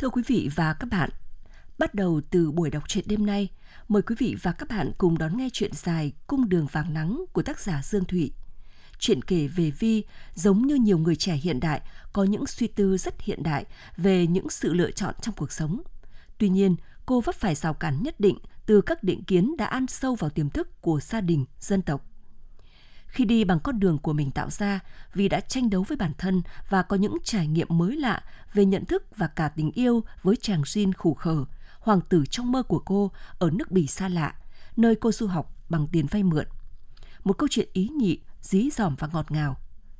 Thưa quý vị và các bạn, bắt đầu từ buổi đọc truyện đêm nay, mời quý vị và các bạn cùng đón nghe truyện dài Cung đường vàng nắng của tác giả Dương Thụy. truyện kể về Vi giống như nhiều người trẻ hiện đại có những suy tư rất hiện đại về những sự lựa chọn trong cuộc sống. Tuy nhiên, cô vấp phải rào cản nhất định từ các định kiến đã ăn sâu vào tiềm thức của gia đình, dân tộc khi đi bằng con đường của mình tạo ra vì đã tranh đấu với bản thân và có những trải nghiệm mới lạ về nhận thức và cả tình yêu với chàng Jin khủ khờ, hoàng tử trong mơ của cô ở nước bì xa lạ, nơi cô du học bằng tiền vay mượn. Một câu chuyện ý nhị, dí dỏm và ngọt ngào.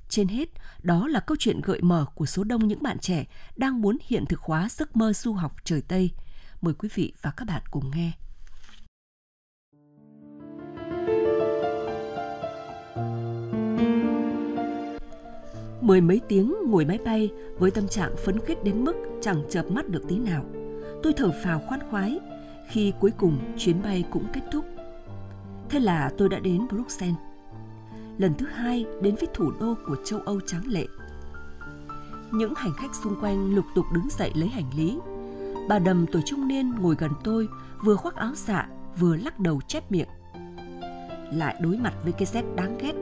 Trên hết, đó là câu chuyện gợi mở của số đông những bạn trẻ đang muốn hiện thực hóa giấc mơ du học trời Tây. Mời quý vị và các bạn cùng nghe. Mười mấy tiếng ngồi máy bay với tâm trạng phấn khích đến mức chẳng chợp mắt được tí nào. Tôi thở phào khoan khoái khi cuối cùng chuyến bay cũng kết thúc. Thế là tôi đã đến Bruxelles. Lần thứ hai đến với thủ đô của châu Âu tráng lệ. Những hành khách xung quanh lục tục đứng dậy lấy hành lý. Bà đầm tuổi trung niên ngồi gần tôi vừa khoác áo dạ vừa lắc đầu chép miệng. Lại đối mặt với cái rét đáng ghét.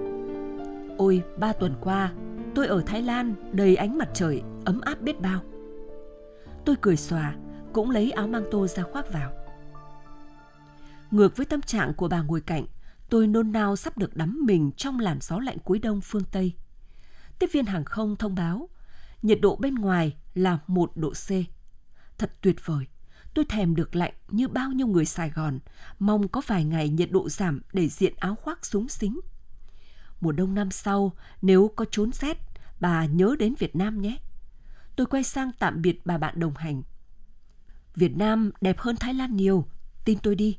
Ôi, ba tuần qua Tôi ở Thái Lan, đầy ánh mặt trời, ấm áp biết bao. Tôi cười xòa, cũng lấy áo mang tô ra khoác vào. Ngược với tâm trạng của bà ngồi cạnh, tôi nôn nao sắp được đắm mình trong làn gió lạnh cuối đông phương Tây. Tiếp viên hàng không thông báo, nhiệt độ bên ngoài là 1 độ C. Thật tuyệt vời, tôi thèm được lạnh như bao nhiêu người Sài Gòn, mong có vài ngày nhiệt độ giảm để diện áo khoác súng xính mùa đông năm sau, nếu có trốn rét, bà nhớ đến Việt Nam nhé. Tôi quay sang tạm biệt bà bạn đồng hành. Việt Nam đẹp hơn Thái Lan nhiều, tin tôi đi.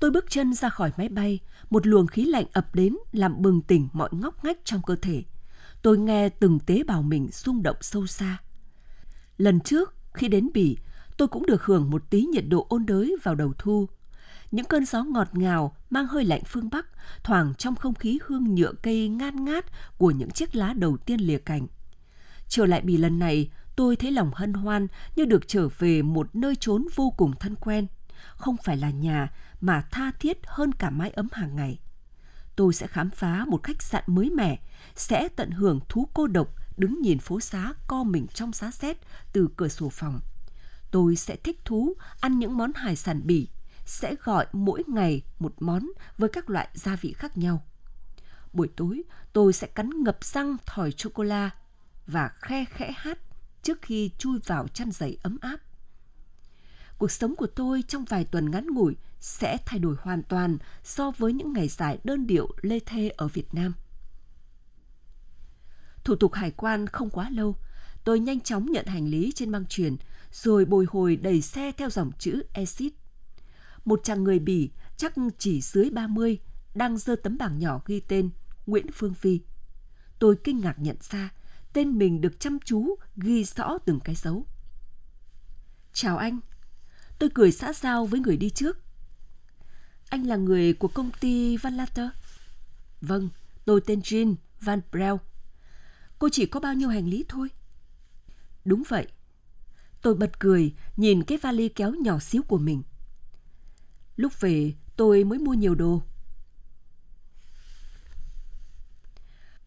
Tôi bước chân ra khỏi máy bay, một luồng khí lạnh ập đến làm bừng tỉnh mọi ngóc ngách trong cơ thể. Tôi nghe từng tế bào mình rung động sâu xa. Lần trước, khi đến Bỉ, tôi cũng được hưởng một tí nhiệt độ ôn đới vào đầu thu. Những cơn gió ngọt ngào mang hơi lạnh phương Bắc, thoảng trong không khí hương nhựa cây ngát ngát của những chiếc lá đầu tiên lìa cành. Trở lại bì lần này, tôi thấy lòng hân hoan như được trở về một nơi trốn vô cùng thân quen. Không phải là nhà mà tha thiết hơn cả mái ấm hàng ngày. Tôi sẽ khám phá một khách sạn mới mẻ, sẽ tận hưởng thú cô độc đứng nhìn phố xá co mình trong giá rét từ cửa sổ phòng. Tôi sẽ thích thú ăn những món hải sản bỉ, sẽ gọi mỗi ngày một món với các loại gia vị khác nhau. Buổi tối, tôi sẽ cắn ngập răng thỏi chocola và khe khẽ hát trước khi chui vào chăn giày ấm áp. Cuộc sống của tôi trong vài tuần ngắn ngủi sẽ thay đổi hoàn toàn so với những ngày dài đơn điệu lê thê ở Việt Nam. Thủ tục hải quan không quá lâu, tôi nhanh chóng nhận hành lý trên băng truyền rồi bồi hồi đẩy xe theo dòng chữ exit một chàng người Bỉ chắc chỉ dưới 30 đang giơ tấm bảng nhỏ ghi tên Nguyễn Phương Phi. Tôi kinh ngạc nhận ra tên mình được chăm chú ghi rõ từng cái dấu. Chào anh. Tôi cười xã giao với người đi trước. Anh là người của công ty Van Latter? Vâng, tôi tên Jean Van Brel. Cô chỉ có bao nhiêu hành lý thôi? Đúng vậy. Tôi bật cười nhìn cái vali kéo nhỏ xíu của mình. Lúc về, tôi mới mua nhiều đồ.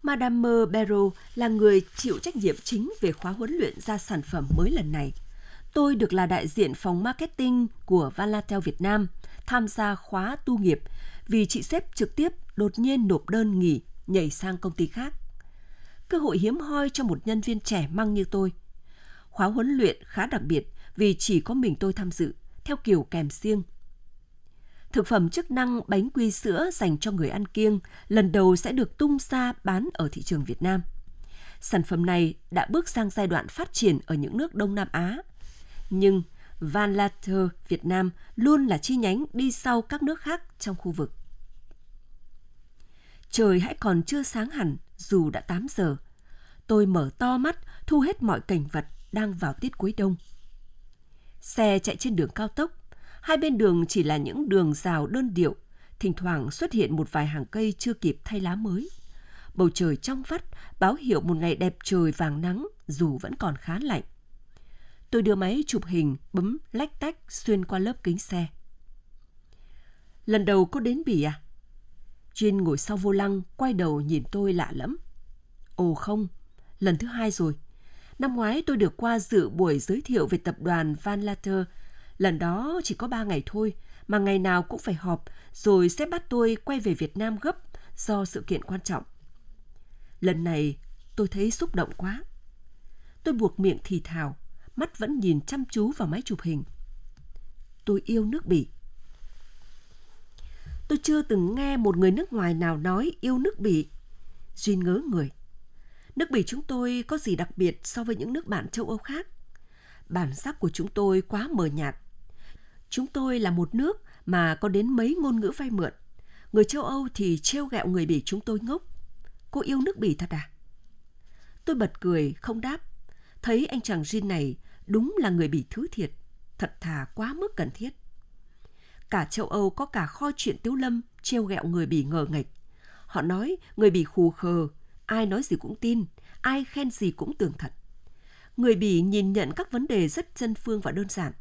Madame Barrow là người chịu trách nhiệm chính về khóa huấn luyện ra sản phẩm mới lần này. Tôi được là đại diện phòng marketing của Valatel Việt Nam tham gia khóa tu nghiệp vì chị sếp trực tiếp đột nhiên nộp đơn nghỉ nhảy sang công ty khác. Cơ hội hiếm hoi cho một nhân viên trẻ măng như tôi. Khóa huấn luyện khá đặc biệt vì chỉ có mình tôi tham dự, theo kiểu kèm riêng thực phẩm chức năng bánh quy sữa dành cho người ăn kiêng lần đầu sẽ được tung ra bán ở thị trường Việt Nam. Sản phẩm này đã bước sang giai đoạn phát triển ở những nước Đông Nam Á. Nhưng Van Latter Việt Nam luôn là chi nhánh đi sau các nước khác trong khu vực. Trời hãy còn chưa sáng hẳn dù đã 8 giờ. Tôi mở to mắt thu hết mọi cảnh vật đang vào tiết cuối đông. Xe chạy trên đường cao tốc Hai bên đường chỉ là những đường rào đơn điệu, thỉnh thoảng xuất hiện một vài hàng cây chưa kịp thay lá mới. Bầu trời trong vắt báo hiệu một ngày đẹp trời vàng nắng dù vẫn còn khá lạnh. Tôi đưa máy chụp hình bấm lách tách xuyên qua lớp kính xe. Lần đầu cô đến Bỉ à? Jin ngồi sau vô lăng, quay đầu nhìn tôi lạ lẫm. Ồ không, lần thứ hai rồi. Năm ngoái tôi được qua dự buổi giới thiệu về tập đoàn Van Latter Lần đó chỉ có 3 ngày thôi, mà ngày nào cũng phải họp, rồi sẽ bắt tôi quay về Việt Nam gấp do sự kiện quan trọng. Lần này tôi thấy xúc động quá. Tôi buộc miệng thì thào, mắt vẫn nhìn chăm chú vào máy chụp hình. Tôi yêu nước Bỉ. Tôi chưa từng nghe một người nước ngoài nào nói yêu nước Bỉ. Duyên ngớ người. Nước Bỉ chúng tôi có gì đặc biệt so với những nước bạn châu Âu khác? Bản sắc của chúng tôi quá mờ nhạt, Chúng tôi là một nước mà có đến mấy ngôn ngữ vay mượn. Người châu Âu thì trêu gẹo người Bỉ chúng tôi ngốc. Cô yêu nước Bỉ thật à? Tôi bật cười, không đáp. Thấy anh chàng Jin này đúng là người Bỉ thứ thiệt, thật thà quá mức cần thiết. Cả châu Âu có cả kho chuyện tiếu lâm trêu gẹo người Bỉ ngờ nghịch. Họ nói người Bỉ khù khờ, ai nói gì cũng tin, ai khen gì cũng tưởng thật. Người Bỉ nhìn nhận các vấn đề rất chân phương và đơn giản.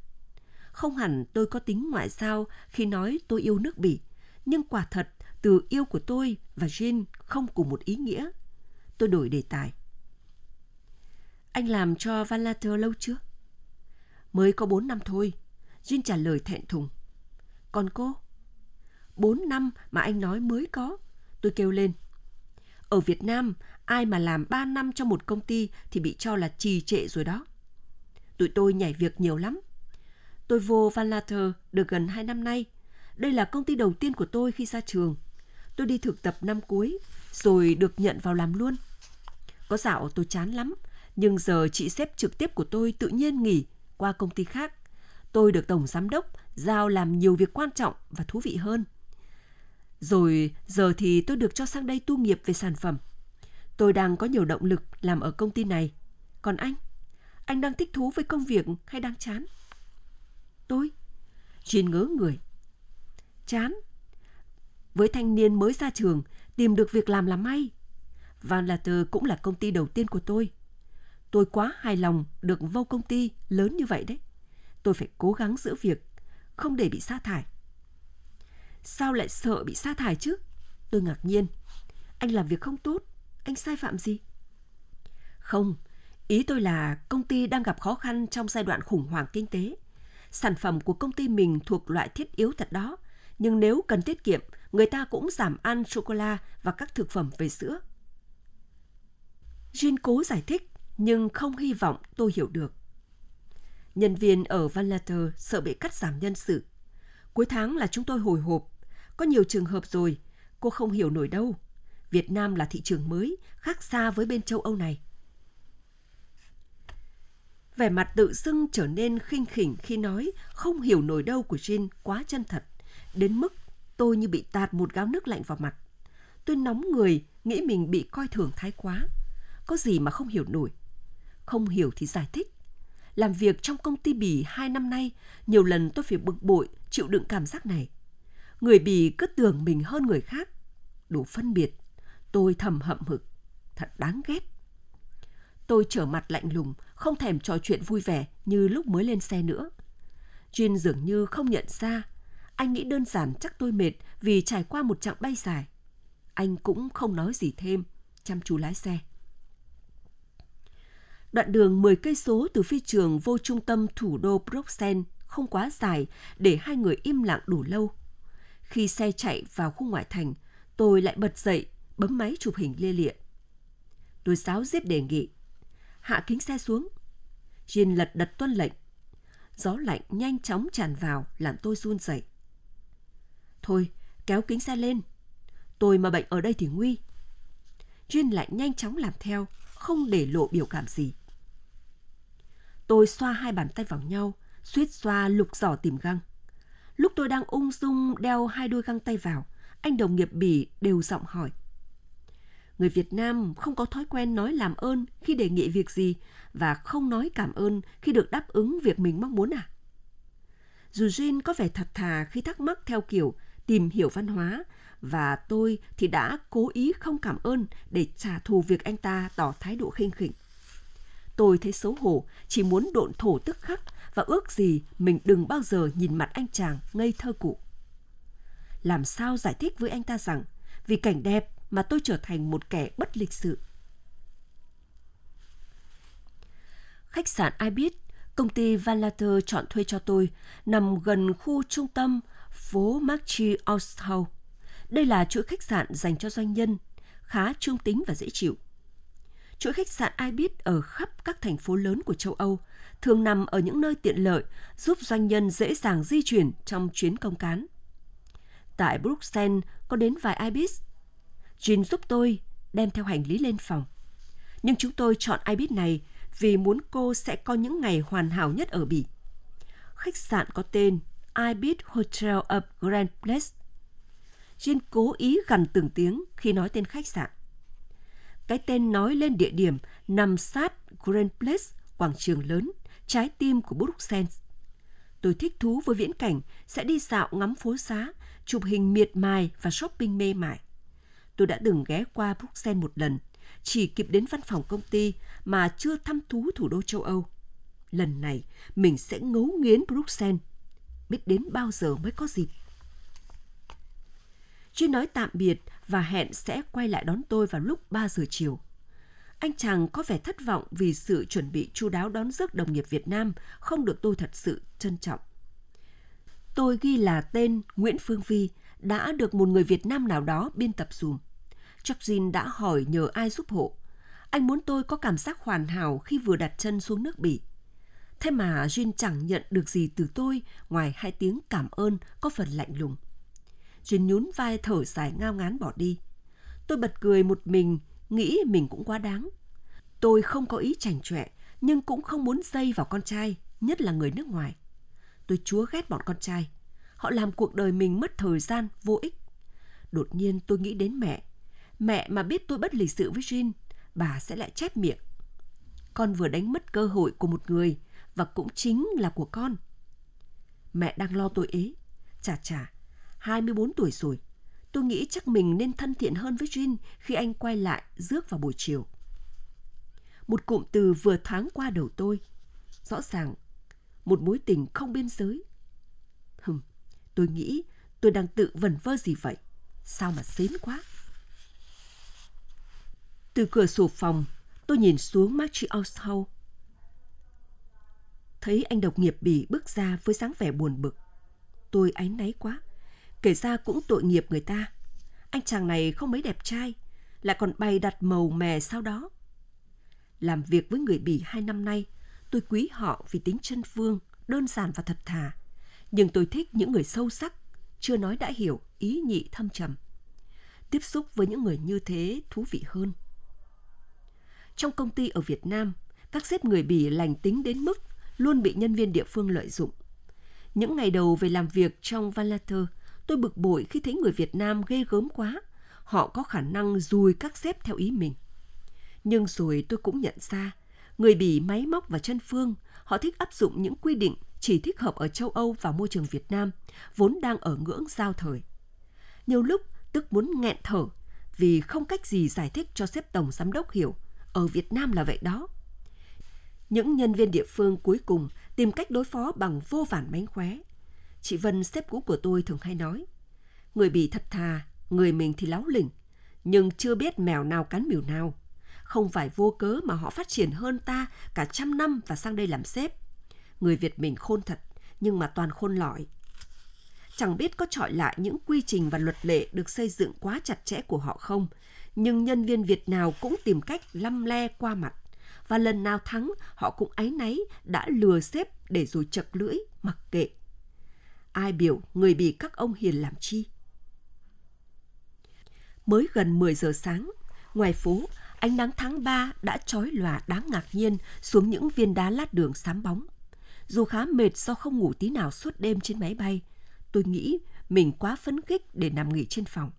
Không hẳn tôi có tính ngoại giao khi nói tôi yêu nước Bỉ, nhưng quả thật từ yêu của tôi và Jean không cùng một ý nghĩa. Tôi đổi đề tài. Anh làm cho Van Latter lâu chưa? Mới có 4 năm thôi. Jean trả lời thẹn thùng. Còn cô? 4 năm mà anh nói mới có. Tôi kêu lên. Ở Việt Nam, ai mà làm 3 năm cho một công ty thì bị cho là trì trệ rồi đó. Tụi tôi nhảy việc nhiều lắm. Tôi vô Van Latter được gần 2 năm nay. Đây là công ty đầu tiên của tôi khi ra trường. Tôi đi thực tập năm cuối, rồi được nhận vào làm luôn. Có dạo tôi chán lắm, nhưng giờ chị xếp trực tiếp của tôi tự nhiên nghỉ qua công ty khác. Tôi được tổng giám đốc giao làm nhiều việc quan trọng và thú vị hơn. Rồi giờ thì tôi được cho sang đây tu nghiệp về sản phẩm. Tôi đang có nhiều động lực làm ở công ty này. Còn anh? Anh đang thích thú với công việc hay đang chán? tôi. Jean ngớ người. Chán. Với thanh niên mới ra trường, tìm được việc làm là may. Van Latter cũng là công ty đầu tiên của tôi. Tôi quá hài lòng được vô công ty lớn như vậy đấy. Tôi phải cố gắng giữ việc, không để bị sa thải. Sao lại sợ bị sa thải chứ? Tôi ngạc nhiên. Anh làm việc không tốt, anh sai phạm gì? Không, ý tôi là công ty đang gặp khó khăn trong giai đoạn khủng hoảng kinh tế sản phẩm của công ty mình thuộc loại thiết yếu thật đó, nhưng nếu cần tiết kiệm, người ta cũng giảm ăn sô-cô-la và các thực phẩm về sữa. Jin cố giải thích, nhưng không hy vọng tôi hiểu được. Nhân viên ở Van Letter sợ bị cắt giảm nhân sự. Cuối tháng là chúng tôi hồi hộp. Có nhiều trường hợp rồi, cô không hiểu nổi đâu. Việt Nam là thị trường mới, khác xa với bên châu Âu này vẻ mặt tự dưng trở nên khinh khỉnh khi nói không hiểu nổi đâu của Jin quá chân thật, đến mức tôi như bị tạt một gáo nước lạnh vào mặt. Tôi nóng người, nghĩ mình bị coi thường thái quá. Có gì mà không hiểu nổi. Không hiểu thì giải thích. Làm việc trong công ty bì hai năm nay, nhiều lần tôi phải bực bội, chịu đựng cảm giác này. Người bì cứ tưởng mình hơn người khác. Đủ phân biệt. Tôi thầm hậm hực. Thật đáng ghét. Tôi trở mặt lạnh lùng, không thèm trò chuyện vui vẻ như lúc mới lên xe nữa. Jin dường như không nhận ra. Anh nghĩ đơn giản chắc tôi mệt vì trải qua một chặng bay dài. Anh cũng không nói gì thêm, chăm chú lái xe. Đoạn đường 10 cây số từ phi trường vô trung tâm thủ đô Bruxelles không quá dài để hai người im lặng đủ lâu. Khi xe chạy vào khu ngoại thành, tôi lại bật dậy, bấm máy chụp hình lê liện. Tôi giáo diết đề nghị hạ kính xe xuống. Jin lật đật tuân lệnh. Gió lạnh nhanh chóng tràn vào làm tôi run rẩy. Thôi, kéo kính xe lên. Tôi mà bệnh ở đây thì nguy. Jin lại nhanh chóng làm theo, không để lộ biểu cảm gì. Tôi xoa hai bàn tay vào nhau, suýt xoa lục giỏ tìm găng. Lúc tôi đang ung dung đeo hai đôi găng tay vào, anh đồng nghiệp bỉ đều giọng hỏi người Việt Nam không có thói quen nói làm ơn khi đề nghị việc gì và không nói cảm ơn khi được đáp ứng việc mình mong muốn à? Dù Jin có vẻ thật thà khi thắc mắc theo kiểu tìm hiểu văn hóa và tôi thì đã cố ý không cảm ơn để trả thù việc anh ta tỏ thái độ khinh khỉnh. Tôi thấy xấu hổ, chỉ muốn độn thổ tức khắc và ước gì mình đừng bao giờ nhìn mặt anh chàng ngây thơ cụ. Làm sao giải thích với anh ta rằng vì cảnh đẹp mà tôi trở thành một kẻ bất lịch sự. Khách sạn ai biết, công ty Van Later chọn thuê cho tôi, nằm gần khu trung tâm phố Marchi Austau. Đây là chuỗi khách sạn dành cho doanh nhân, khá trung tính và dễ chịu. Chuỗi khách sạn ai biết ở khắp các thành phố lớn của châu Âu, thường nằm ở những nơi tiện lợi, giúp doanh nhân dễ dàng di chuyển trong chuyến công cán. Tại Bruxelles có đến vài Ibis, Jin giúp tôi đem theo hành lý lên phòng. Nhưng chúng tôi chọn iBit này vì muốn cô sẽ có những ngày hoàn hảo nhất ở Bỉ. Khách sạn có tên iBit Hotel of Grand Place. Jin cố ý gần từng tiếng khi nói tên khách sạn. Cái tên nói lên địa điểm nằm sát Grand Place, quảng trường lớn, trái tim của Bruxelles. Tôi thích thú với viễn cảnh, sẽ đi dạo ngắm phố xá, chụp hình miệt mài và shopping mê mải tôi đã từng ghé qua Bruxelles một lần, chỉ kịp đến văn phòng công ty mà chưa thăm thú thủ đô châu Âu. Lần này, mình sẽ ngấu nghiến Bruxelles. Biết đến bao giờ mới có dịp. Chuyên nói tạm biệt và hẹn sẽ quay lại đón tôi vào lúc 3 giờ chiều. Anh chàng có vẻ thất vọng vì sự chuẩn bị chu đáo đón rước đồng nghiệp Việt Nam không được tôi thật sự trân trọng. Tôi ghi là tên Nguyễn Phương Vi đã được một người Việt Nam nào đó biên tập dùm. Georgin đã hỏi nhờ ai giúp hộ. Anh muốn tôi có cảm giác hoàn hảo khi vừa đặt chân xuống nước Bỉ. Thế mà Jin chẳng nhận được gì từ tôi ngoài hai tiếng cảm ơn có phần lạnh lùng. Jin nhún vai thở dài ngao ngán bỏ đi. Tôi bật cười một mình, nghĩ mình cũng quá đáng. Tôi không có ý chảnh chọe, nhưng cũng không muốn dây vào con trai, nhất là người nước ngoài. Tôi chúa ghét bọn con trai. Họ làm cuộc đời mình mất thời gian vô ích. Đột nhiên tôi nghĩ đến mẹ. Mẹ mà biết tôi bất lịch sự với Jin, bà sẽ lại chép miệng. Con vừa đánh mất cơ hội của một người và cũng chính là của con. Mẹ đang lo tôi ế. Chà chà, 24 tuổi rồi. Tôi nghĩ chắc mình nên thân thiện hơn với Jin khi anh quay lại rước vào buổi chiều. Một cụm từ vừa thoáng qua đầu tôi. Rõ ràng, một mối tình không biên giới. Hừm, tôi nghĩ tôi đang tự vần vơ gì vậy? Sao mà xến quá? Từ cửa sổ phòng, tôi nhìn xuống Marchio's Hall. Thấy anh độc nghiệp bỉ bước ra với dáng vẻ buồn bực. Tôi áy náy quá. Kể ra cũng tội nghiệp người ta. Anh chàng này không mấy đẹp trai, lại còn bay đặt màu mè sau đó. Làm việc với người bỉ hai năm nay, tôi quý họ vì tính chân phương, đơn giản và thật thà. Nhưng tôi thích những người sâu sắc, chưa nói đã hiểu, ý nhị thâm trầm. Tiếp xúc với những người như thế thú vị hơn. Trong công ty ở Việt Nam, các xếp người Bỉ lành tính đến mức luôn bị nhân viên địa phương lợi dụng. Những ngày đầu về làm việc trong Valater, tôi bực bội khi thấy người Việt Nam ghê gớm quá. Họ có khả năng dùi các xếp theo ý mình. Nhưng rồi tôi cũng nhận ra, người Bỉ máy móc và chân phương, họ thích áp dụng những quy định chỉ thích hợp ở châu Âu và môi trường Việt Nam, vốn đang ở ngưỡng giao thời. Nhiều lúc tức muốn nghẹn thở vì không cách gì giải thích cho sếp tổng giám đốc hiểu – ở Việt Nam là vậy đó. Những nhân viên địa phương cuối cùng tìm cách đối phó bằng vô vàn mánh khóe. Chị Vân sếp cũ của tôi thường hay nói, người bị thật thà, người mình thì láo lỉnh, nhưng chưa biết mèo nào cắn mỉu nào. Không phải vô cớ mà họ phát triển hơn ta cả trăm năm và sang đây làm sếp. Người Việt mình khôn thật, nhưng mà toàn khôn lỏi. Chẳng biết có trọi lại những quy trình và luật lệ được xây dựng quá chặt chẽ của họ không, nhưng nhân viên Việt nào cũng tìm cách lăm le qua mặt. Và lần nào thắng, họ cũng áy náy đã lừa xếp để rồi chật lưỡi, mặc kệ. Ai biểu người bị các ông hiền làm chi? Mới gần 10 giờ sáng, ngoài phố, ánh nắng tháng 3 đã trói lòa đáng ngạc nhiên xuống những viên đá lát đường xám bóng. Dù khá mệt do không ngủ tí nào suốt đêm trên máy bay, tôi nghĩ mình quá phấn khích để nằm nghỉ trên phòng.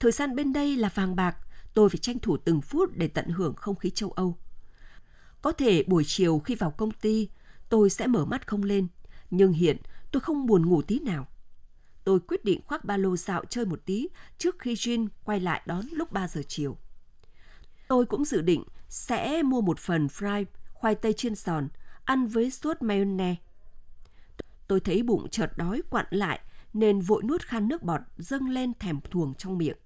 Thời gian bên đây là vàng bạc, tôi phải tranh thủ từng phút để tận hưởng không khí châu Âu. Có thể buổi chiều khi vào công ty, tôi sẽ mở mắt không lên, nhưng hiện tôi không buồn ngủ tí nào. Tôi quyết định khoác ba lô dạo chơi một tí trước khi Jin quay lại đón lúc 3 giờ chiều. Tôi cũng dự định sẽ mua một phần fry khoai tây chiên giòn ăn với sốt mayonnaise. Tôi thấy bụng chợt đói quặn lại nên vội nuốt khan nước bọt dâng lên thèm thuồng trong miệng.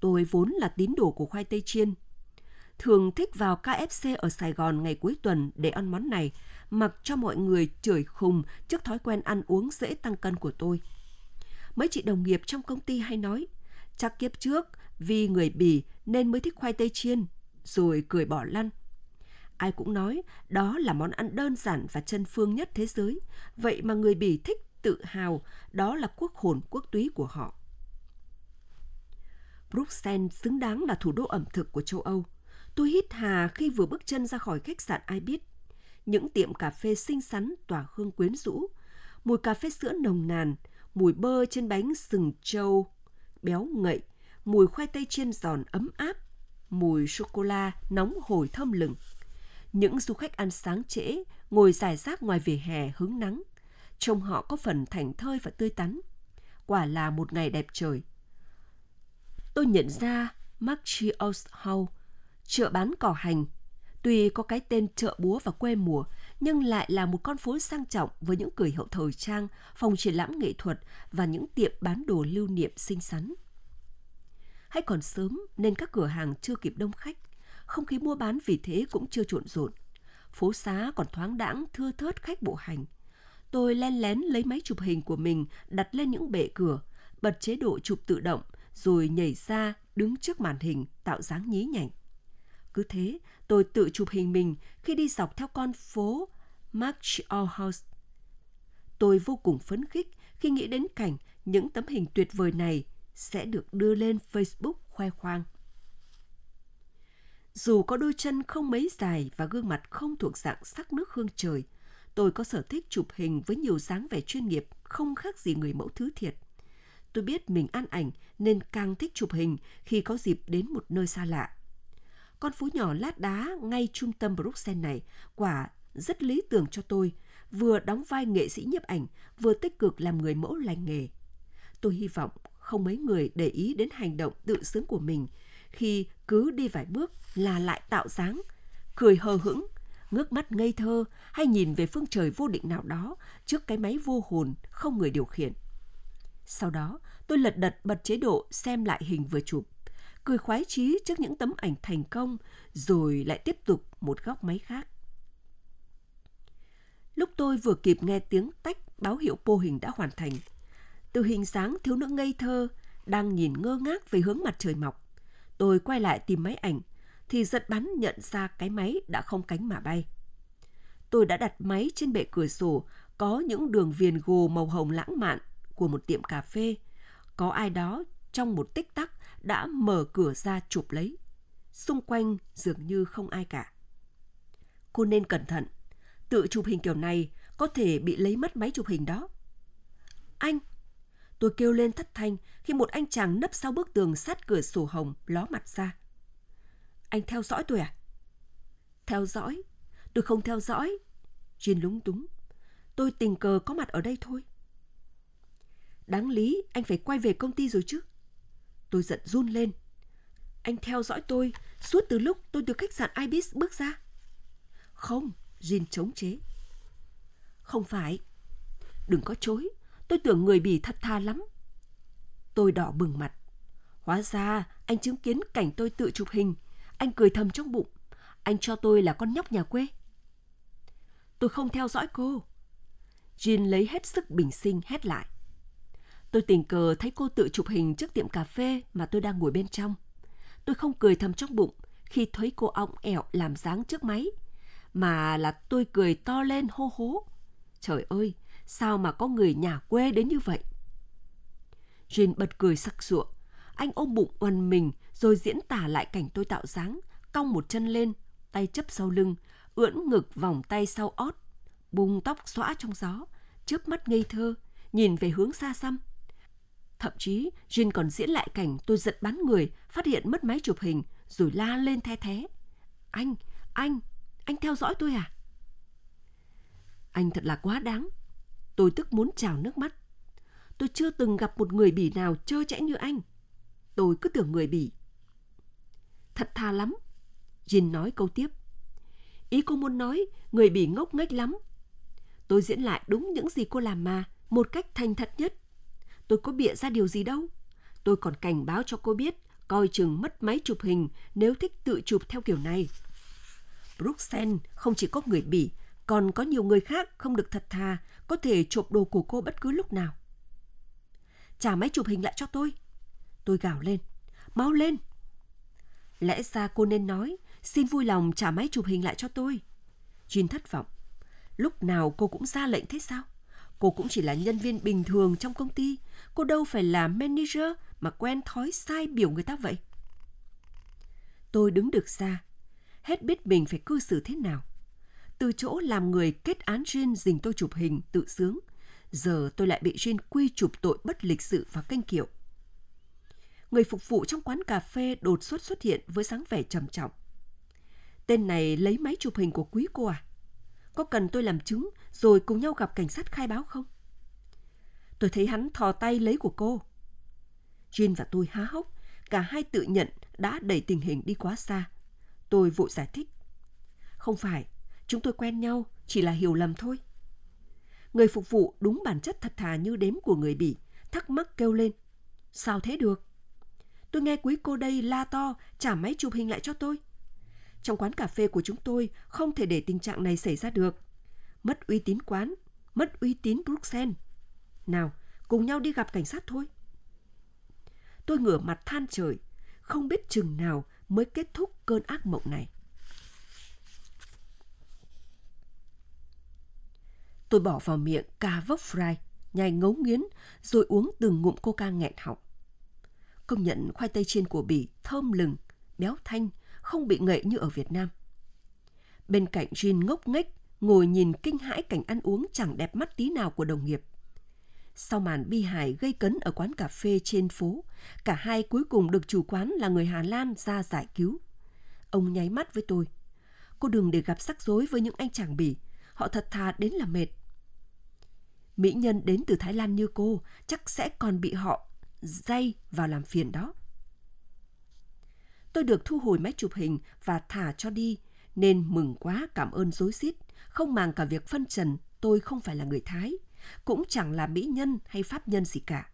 Tôi vốn là tín đồ của khoai tây chiên. Thường thích vào KFC ở Sài Gòn ngày cuối tuần để ăn món này, mặc cho mọi người chửi khùng trước thói quen ăn uống dễ tăng cân của tôi. Mấy chị đồng nghiệp trong công ty hay nói, chắc kiếp trước vì người bỉ nên mới thích khoai tây chiên, rồi cười bỏ lăn. Ai cũng nói đó là món ăn đơn giản và chân phương nhất thế giới, vậy mà người bỉ thích tự hào, đó là quốc hồn quốc túy của họ. Bruxelles xứng đáng là thủ đô ẩm thực của châu Âu. Tôi hít hà khi vừa bước chân ra khỏi khách sạn Ibis. Những tiệm cà phê xinh xắn tỏa hương quyến rũ, mùi cà phê sữa nồng nàn, mùi bơ trên bánh sừng trâu béo ngậy, mùi khoai tây chiên giòn ấm áp, mùi sô cô la nóng hổi thơm lừng. Những du khách ăn sáng trễ, ngồi dài rác ngoài vỉa hè hứng nắng, trông họ có phần thảnh thơi và tươi tắn. Quả là một ngày đẹp trời tôi nhận ra Marchios hall chợ bán cỏ hành. Tuy có cái tên chợ búa và quê mùa, nhưng lại là một con phố sang trọng với những cửa hiệu thời trang, phòng triển lãm nghệ thuật và những tiệm bán đồ lưu niệm xinh xắn. Hay còn sớm nên các cửa hàng chưa kịp đông khách, không khí mua bán vì thế cũng chưa trộn rộn. Phố xá còn thoáng đãng thưa thớt khách bộ hành. Tôi len lén lấy máy chụp hình của mình đặt lên những bệ cửa, bật chế độ chụp tự động rồi nhảy ra đứng trước màn hình tạo dáng nhí nhảnh. Cứ thế, tôi tự chụp hình mình khi đi dọc theo con phố March House. Tôi vô cùng phấn khích khi nghĩ đến cảnh những tấm hình tuyệt vời này sẽ được đưa lên Facebook khoe khoang. Dù có đôi chân không mấy dài và gương mặt không thuộc dạng sắc nước hương trời, tôi có sở thích chụp hình với nhiều dáng vẻ chuyên nghiệp không khác gì người mẫu thứ thiệt. Tôi biết mình ăn ảnh nên càng thích chụp hình khi có dịp đến một nơi xa lạ. Con phố nhỏ lát đá ngay trung tâm Bruxelles này quả rất lý tưởng cho tôi, vừa đóng vai nghệ sĩ nhiếp ảnh, vừa tích cực làm người mẫu lành nghề. Tôi hy vọng không mấy người để ý đến hành động tự sướng của mình khi cứ đi vài bước là lại tạo dáng, cười hờ hững, ngước mắt ngây thơ hay nhìn về phương trời vô định nào đó trước cái máy vô hồn không người điều khiển. Sau đó, tôi lật đật bật chế độ xem lại hình vừa chụp, cười khoái chí trước những tấm ảnh thành công, rồi lại tiếp tục một góc máy khác. Lúc tôi vừa kịp nghe tiếng tách báo hiệu pô hình đã hoàn thành, từ hình dáng thiếu nữ ngây thơ đang nhìn ngơ ngác về hướng mặt trời mọc, tôi quay lại tìm máy ảnh thì giật bắn nhận ra cái máy đã không cánh mà bay. Tôi đã đặt máy trên bệ cửa sổ có những đường viền gồ màu hồng lãng mạn của một tiệm cà phê, có ai đó trong một tích tắc đã mở cửa ra chụp lấy. Xung quanh dường như không ai cả. Cô nên cẩn thận, tự chụp hình kiểu này có thể bị lấy mất máy chụp hình đó. Anh! Tôi kêu lên thất thanh khi một anh chàng nấp sau bức tường sát cửa sổ hồng ló mặt ra. Anh theo dõi tôi à? Theo dõi? Tôi không theo dõi. Jin lúng túng. Tôi tình cờ có mặt ở đây thôi. Đáng lý anh phải quay về công ty rồi chứ. Tôi giận run lên. Anh theo dõi tôi suốt từ lúc tôi từ khách sạn Ibis bước ra. Không, Jin chống chế. Không phải. Đừng có chối, tôi tưởng người bị thật tha lắm. Tôi đỏ bừng mặt. Hóa ra anh chứng kiến cảnh tôi tự chụp hình. Anh cười thầm trong bụng. Anh cho tôi là con nhóc nhà quê. Tôi không theo dõi cô. Jin lấy hết sức bình sinh hét lại. Tôi tình cờ thấy cô tự chụp hình trước tiệm cà phê mà tôi đang ngồi bên trong. Tôi không cười thầm trong bụng khi thấy cô ọng ẹo làm dáng trước máy, mà là tôi cười to lên hô hố. Trời ơi, sao mà có người nhà quê đến như vậy? Jin bật cười sặc sụa. Anh ôm bụng oằn mình rồi diễn tả lại cảnh tôi tạo dáng, cong một chân lên, tay chấp sau lưng, ưỡn ngực vòng tay sau ót, bung tóc xõa trong gió, chớp mắt ngây thơ, nhìn về hướng xa xăm. Thậm chí, Jin còn diễn lại cảnh tôi giật bắn người, phát hiện mất máy chụp hình, rồi la lên the thế. Anh, anh, anh theo dõi tôi à? Anh thật là quá đáng. Tôi tức muốn trào nước mắt. Tôi chưa từng gặp một người bỉ nào trơ trẽ như anh. Tôi cứ tưởng người bỉ. Thật thà lắm. Jin nói câu tiếp. Ý cô muốn nói, người bỉ ngốc nghếch lắm. Tôi diễn lại đúng những gì cô làm mà, một cách thành thật nhất tôi có bịa ra điều gì đâu. Tôi còn cảnh báo cho cô biết, coi chừng mất máy chụp hình nếu thích tự chụp theo kiểu này. Bruxelles không chỉ có người Bỉ, còn có nhiều người khác không được thật thà, có thể chụp đồ của cô bất cứ lúc nào. Trả máy chụp hình lại cho tôi. Tôi gào lên, mau lên. Lẽ ra cô nên nói, xin vui lòng trả máy chụp hình lại cho tôi. Jean thất vọng. Lúc nào cô cũng ra lệnh thế sao? Cô cũng chỉ là nhân viên bình thường trong công ty. Cô đâu phải là manager mà quen thói sai biểu người ta vậy. Tôi đứng được xa, hết biết mình phải cư xử thế nào. Từ chỗ làm người kết án Jin dình tôi chụp hình tự sướng, giờ tôi lại bị Jin quy chụp tội bất lịch sự và canh kiệu. Người phục vụ trong quán cà phê đột xuất xuất hiện với dáng vẻ trầm trọng. Tên này lấy máy chụp hình của quý cô à? có cần tôi làm chứng rồi cùng nhau gặp cảnh sát khai báo không? Tôi thấy hắn thò tay lấy của cô. Jin và tôi há hốc, cả hai tự nhận đã đẩy tình hình đi quá xa. Tôi vội giải thích. Không phải, chúng tôi quen nhau, chỉ là hiểu lầm thôi. Người phục vụ đúng bản chất thật thà như đếm của người bị thắc mắc kêu lên. Sao thế được? Tôi nghe quý cô đây la to, trả máy chụp hình lại cho tôi trong quán cà phê của chúng tôi không thể để tình trạng này xảy ra được. Mất uy tín quán, mất uy tín Bruxelles. Nào, cùng nhau đi gặp cảnh sát thôi. Tôi ngửa mặt than trời, không biết chừng nào mới kết thúc cơn ác mộng này. Tôi bỏ vào miệng cà vốc fry, nhai ngấu nghiến, rồi uống từng ngụm coca nghẹn họng. Công nhận khoai tây chiên của Bỉ thơm lừng, béo thanh, không bị ngậy như ở Việt Nam. Bên cạnh Jin ngốc nghếch, ngồi nhìn kinh hãi cảnh ăn uống chẳng đẹp mắt tí nào của đồng nghiệp. Sau màn bi hài gây cấn ở quán cà phê trên phố, cả hai cuối cùng được chủ quán là người Hà Lan ra giải cứu. Ông nháy mắt với tôi. Cô đừng để gặp rắc rối với những anh chàng bỉ. Họ thật thà đến là mệt. Mỹ nhân đến từ Thái Lan như cô chắc sẽ còn bị họ dây vào làm phiền đó. Tôi được thu hồi máy chụp hình và thả cho đi, nên mừng quá cảm ơn dối xít không màng cả việc phân trần tôi không phải là người Thái, cũng chẳng là mỹ nhân hay pháp nhân gì cả.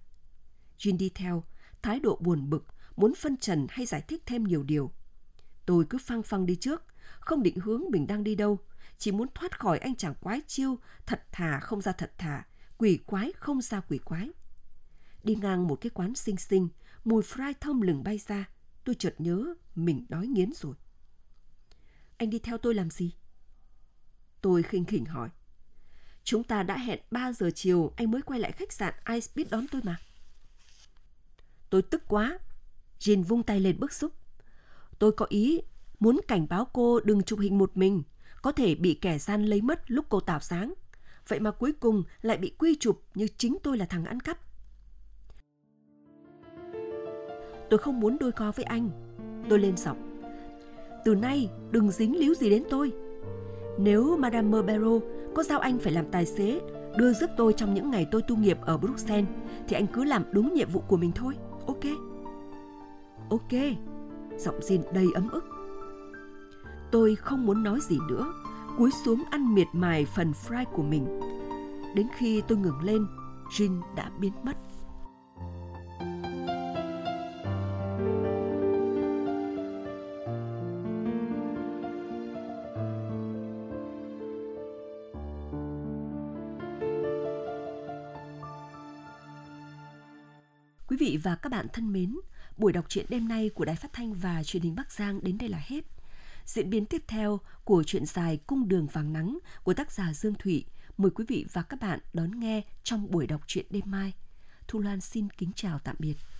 Jin đi theo, thái độ buồn bực, muốn phân trần hay giải thích thêm nhiều điều. Tôi cứ phăng phăng đi trước, không định hướng mình đang đi đâu, chỉ muốn thoát khỏi anh chàng quái chiêu, thật thà không ra thật thà, quỷ quái không ra quỷ quái. Đi ngang một cái quán xinh xinh, mùi fry thơm lừng bay ra tôi chợt nhớ mình đói nghiến rồi. Anh đi theo tôi làm gì? Tôi khinh khỉnh hỏi. Chúng ta đã hẹn 3 giờ chiều anh mới quay lại khách sạn ai biết đón tôi mà. Tôi tức quá. Jin vung tay lên bức xúc. Tôi có ý muốn cảnh báo cô đừng chụp hình một mình, có thể bị kẻ gian lấy mất lúc cô tảo sáng. Vậy mà cuối cùng lại bị quy chụp như chính tôi là thằng ăn cắp. Tôi không muốn đôi co với anh. Tôi lên giọng. Từ nay, đừng dính líu gì đến tôi. Nếu Madame Merbero có giao anh phải làm tài xế, đưa rước tôi trong những ngày tôi tu nghiệp ở Bruxelles, thì anh cứ làm đúng nhiệm vụ của mình thôi. Ok. Ok. Giọng Jin đầy ấm ức. Tôi không muốn nói gì nữa, cúi xuống ăn miệt mài phần fry của mình. Đến khi tôi ngừng lên, Jin đã biến mất. và các bạn thân mến, buổi đọc truyện đêm nay của Đài Phát thanh và Truyền hình Bắc Giang đến đây là hết. Diễn biến tiếp theo của truyện dài Cung đường vàng nắng của tác giả Dương Thụy mời quý vị và các bạn đón nghe trong buổi đọc truyện đêm mai. Thu Loan xin kính chào tạm biệt.